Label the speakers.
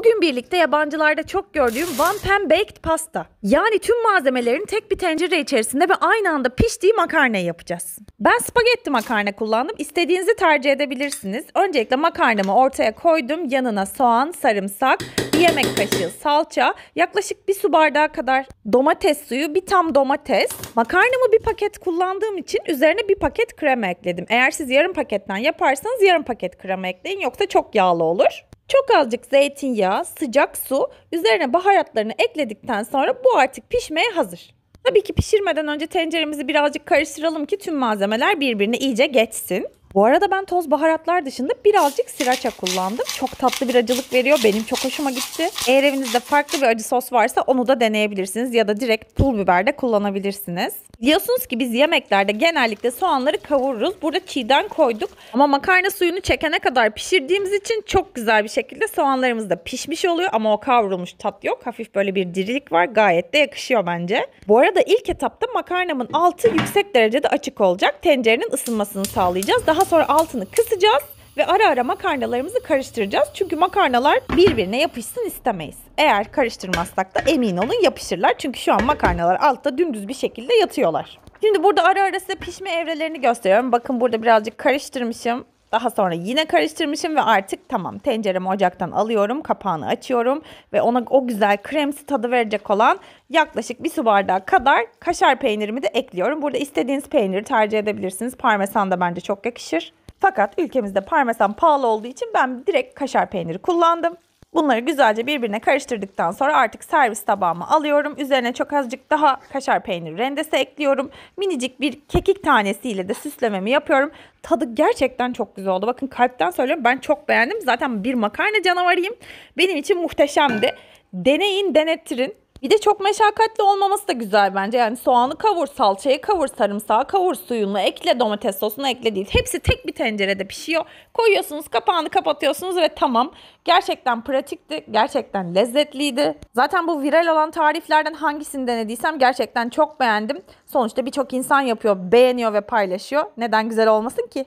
Speaker 1: Bugün birlikte yabancılarda çok gördüğüm one pan baked pasta. Yani tüm malzemelerin tek bir tencere içerisinde ve aynı anda piştiği makarnayı yapacağız. Ben spagetti makarna kullandım. İstediğinizi tercih edebilirsiniz. Öncelikle makarnamı ortaya koydum. Yanına soğan, sarımsak, bir yemek kaşığı salça, yaklaşık bir su bardağı kadar domates suyu, bir tam domates. Makarnamı bir paket kullandığım için üzerine bir paket krema ekledim. Eğer siz yarım paketten yaparsanız yarım paket krema ekleyin yoksa çok yağlı olur. Çok azıcık zeytinyağı, sıcak su, üzerine baharatlarını ekledikten sonra bu artık pişmeye hazır. Tabii ki pişirmeden önce tenceremizi birazcık karıştıralım ki tüm malzemeler birbirine iyice geçsin. Bu arada ben toz baharatlar dışında birazcık siracha kullandım. Çok tatlı bir acılık veriyor. Benim çok hoşuma gitti. Eğer evinizde farklı bir acı sos varsa onu da deneyebilirsiniz. Ya da direkt pul biber de kullanabilirsiniz. Biliyorsunuz ki biz yemeklerde genellikle soğanları kavururuz. Burada çiğden koyduk. Ama makarna suyunu çekene kadar pişirdiğimiz için çok güzel bir şekilde soğanlarımız da pişmiş oluyor. Ama o kavrulmuş tat yok. Hafif böyle bir dirilik var. Gayet de yakışıyor bence. Bu arada ilk etapta makarnamın altı yüksek derecede açık olacak. Tencerenin ısınmasını sağlayacağız. Daha daha sonra altını kısacağız ve ara ara makarnalarımızı karıştıracağız. Çünkü makarnalar birbirine yapışsın istemeyiz. Eğer karıştırmazsak da emin olun yapışırlar. Çünkü şu an makarnalar altta dümdüz bir şekilde yatıyorlar. Şimdi burada ara ara size pişme evrelerini gösteriyorum. Bakın burada birazcık karıştırmışım. Daha sonra yine karıştırmışım ve artık tamam tenceremi ocaktan alıyorum. Kapağını açıyorum ve ona o güzel kremsi tadı verecek olan yaklaşık bir su bardağı kadar kaşar peynirimi de ekliyorum. Burada istediğiniz peyniri tercih edebilirsiniz. Parmesan da bence çok yakışır. Fakat ülkemizde parmesan pahalı olduğu için ben direkt kaşar peyniri kullandım. Bunları güzelce birbirine karıştırdıktan sonra artık servis tabağıma alıyorum. Üzerine çok azıcık daha kaşar peyniri rendesi ekliyorum. Minicik bir kekik tanesiyle de süslememi yapıyorum. Tadı gerçekten çok güzel oldu. Bakın kalpten söylüyorum ben çok beğendim. Zaten bir makarna canavarıyım. Benim için muhteşemdi. Deneyin, denettirin. Bir de çok meşakkatli olmaması da güzel bence. Yani soğanı kavur, salçayı kavur, sarımsağı kavur, suyunu ekle, domates sosunu ekle değil. Hepsi tek bir tencerede pişiyor. Koyuyorsunuz, kapağını kapatıyorsunuz ve tamam. Gerçekten pratikti, gerçekten lezzetliydi. Zaten bu viral olan tariflerden hangisini denediysem gerçekten çok beğendim. Sonuçta birçok insan yapıyor, beğeniyor ve paylaşıyor. Neden güzel olmasın ki?